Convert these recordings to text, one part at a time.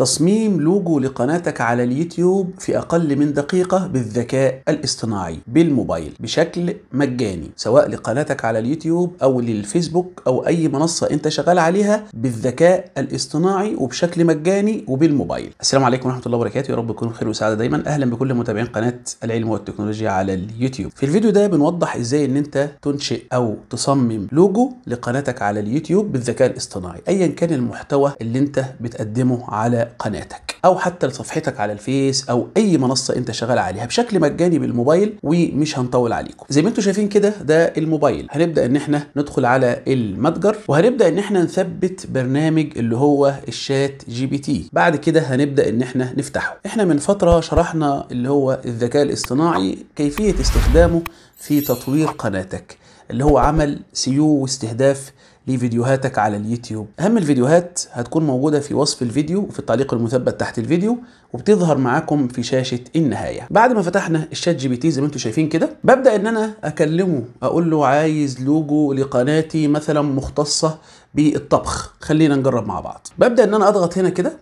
تصميم لوجو لقناتك على اليوتيوب في أقل من دقيقة بالذكاء الاصطناعي بالموبايل بشكل مجاني سواء لقناتك على اليوتيوب أو للفيسبوك أو أي منصة أنت شغال عليها بالذكاء الاصطناعي وبشكل مجاني وبالموبايل السلام عليكم ورحمة الله وبركاته يا رب تكونوا بخير وسعادة دايما أهلا بكل متابعين قناة العلم والتكنولوجيا على اليوتيوب في الفيديو ده بنوضح إزاي إن أنت تنشئ أو تصمم لوجو لقناتك على اليوتيوب بالذكاء الاصطناعي أيا كان المحتوى اللي أنت بتقدمه على قناتك او حتى لصفحتك على الفيس او اي منصه انت شغال عليها بشكل مجاني بالموبايل ومش هنطول عليكم زي ما انتم شايفين كده ده الموبايل هنبدا ان احنا ندخل على المتجر وهنبدا ان احنا نثبت برنامج اللي هو الشات جي بي تي بعد كده هنبدا ان احنا نفتحه احنا من فتره شرحنا اللي هو الذكاء الاصطناعي كيفيه استخدامه في تطوير قناتك اللي هو عمل سيو واستهداف لفيديوهاتك على اليوتيوب اهم الفيديوهات هتكون موجودة في وصف الفيديو وفي التعليق المثبت تحت الفيديو وبتظهر معاكم في شاشة النهاية بعد ما فتحنا الشات جي بي تي زي ما انتم شايفين كده ببدأ ان انا اكلمه اقول له عايز لوجو لقناتي مثلا مختصة بالطبخ خلينا نجرب مع بعض ببدأ ان انا اضغط هنا كده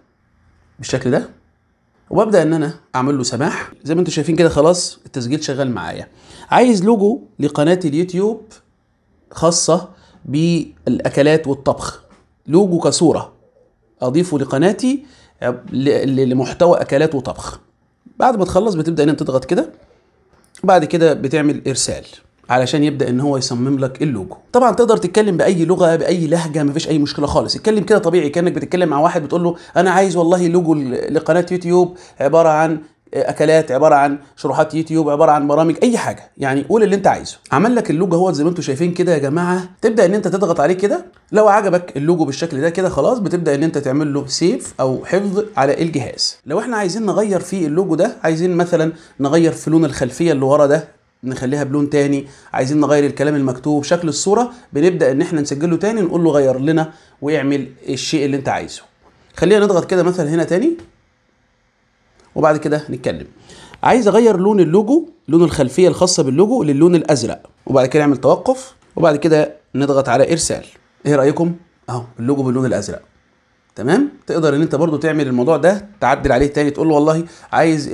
بالشكل ده وببدا ان انا اعمل له سماح زي ما انتم شايفين كده خلاص التسجيل شغال معايا عايز لوجو لقناه اليوتيوب خاصه بالاكلات والطبخ لوجو كصوره اضيفه لقناتي لمحتوى اكلات وطبخ بعد ما تخلص بتبدا ان انت تضغط كده بعد كده بتعمل ارسال علشان يبدا ان هو يصمم لك اللوجو طبعا تقدر تتكلم باي لغه باي لهجه مفيش اي مشكله خالص اتكلم كده طبيعي كانك بتتكلم مع واحد بتقول له انا عايز والله لوجو لقناه يوتيوب عباره عن آه، اكلات عباره عن شروحات يوتيوب عباره عن برامج اي حاجه يعني قول اللي انت عايزه عمل لك اللوجو هو زي ما انتم شايفين كده يا جماعه تبدا ان انت تضغط عليه كده لو عجبك اللوجو بالشكل ده كده خلاص بتبدا ان انت تعمل له سيف او حفظ على الجهاز لو احنا عايزين نغير في اللوجو ده عايزين مثلا نغير في لون الخلفيه اللي ورا ده نخليها بلون تاني عايزين نغير الكلام المكتوب شكل الصوره بنبدا ان احنا نسجله تاني نقول له غير لنا ويعمل الشيء اللي انت عايزه خلينا نضغط كده مثلا هنا تاني وبعد كده نتكلم عايز اغير لون اللوجو لون الخلفيه الخاصه باللوجو للون الازرق وبعد كده نعمل توقف وبعد كده نضغط على ارسال ايه رايكم اهو اللوجو باللون الازرق تمام تقدر ان انت برضو تعمل الموضوع ده تعدل عليه تاني تقول له والله عايز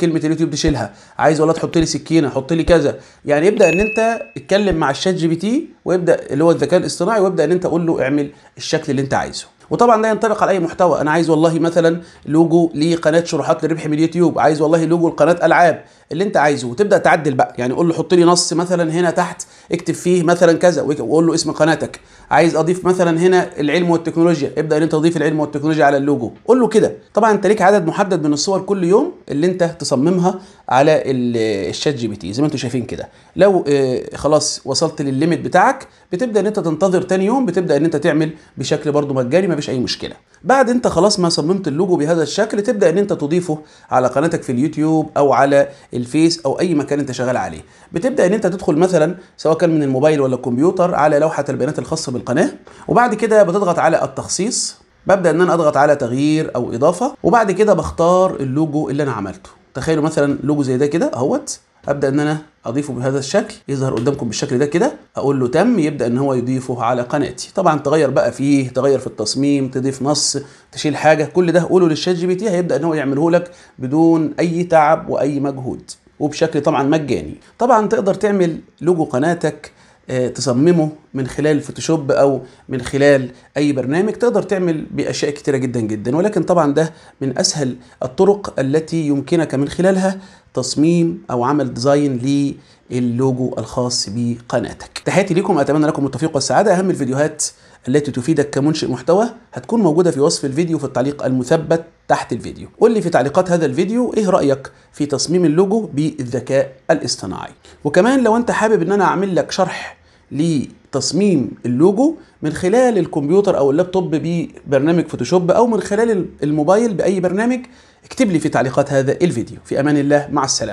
كلمه اليوتيوب تشيلها عايز والله تحط لي سكينه حط لي كذا يعني ابدا ان انت اتكلم مع الشات جي بي تي وابدا اللي هو الذكاء الاصطناعي وابدا ان انت قول له اعمل الشكل اللي انت عايزه وطبعا ده ينطبق على اي محتوى انا عايز والله مثلا لوجو لقناه شروحات للربح من اليوتيوب عايز والله لوجو لقناه العاب اللي انت عايزه وتبدا تعدل بقى يعني قول له حط لي نص مثلا هنا تحت اكتب فيه مثلا كذا وقول له اسم قناتك عايز اضيف مثلا هنا العلم والتكنولوجيا ابدا ان انت تضيف العلم والتكنولوجيا على اللوجو قول له كده طبعا انت ليك عدد محدد من الصور كل يوم اللي انت تصممها على الشات جي بي تي زي ما انتم شايفين كده لو آه، خلاص وصلت للليميت بتاعك بتبدا ان انت تنتظر تاني يوم بتبدا ان انت تعمل بشكل برضه مجاني مفيش اي مشكله بعد انت خلاص ما صممت اللوجو بهذا الشكل تبدا ان انت تضيفه على قناتك في اليوتيوب او على الفيس او اي مكان انت شغال عليه بتبدا ان انت تدخل مثلا سواء كان من الموبايل ولا الكمبيوتر على لوحه البيانات الخاصه بالقناه وبعد كده بتضغط على التخصيص ببدا ان انا اضغط على تغيير او اضافه وبعد كده بختار اللوجو اللي انا عملته تخيلوا مثلا لوجو زي ده كده اهوت ابدا ان انا اضيفه بهذا الشكل يظهر قدامكم بالشكل ده كده اقول له تم يبدا ان هو يضيفه على قناتي طبعا تغير بقى فيه تغير في التصميم تضيف نص تشيل حاجه كل ده قوله للشات جي بي تي هيبدا ان هو يعمله لك بدون اي تعب واي مجهود وبشكل طبعا مجاني طبعا تقدر تعمل لوجو قناتك آه، تصممه من خلال الفوتوشوب او من خلال اي برنامج تقدر تعمل باشياء كتيره جدا جدا ولكن طبعا ده من اسهل الطرق التي يمكنك من خلالها تصميم او عمل ديزاين للوجو الخاص بقناتك تحياتي لكم اتمنى لكم التوفيق والسعاده اهم الفيديوهات التي تفيدك كمنشئ محتوى هتكون موجوده في وصف الفيديو في التعليق المثبت تحت الفيديو قول لي في تعليقات هذا الفيديو ايه رايك في تصميم اللوجو بالذكاء الاصطناعي وكمان لو انت حابب ان انا اعمل لك شرح تصميم اللوجو من خلال الكمبيوتر او اللابتوب ببرنامج فوتوشوب او من خلال الموبايل باي برنامج اكتب لي في تعليقات هذا الفيديو في امان الله مع السلامه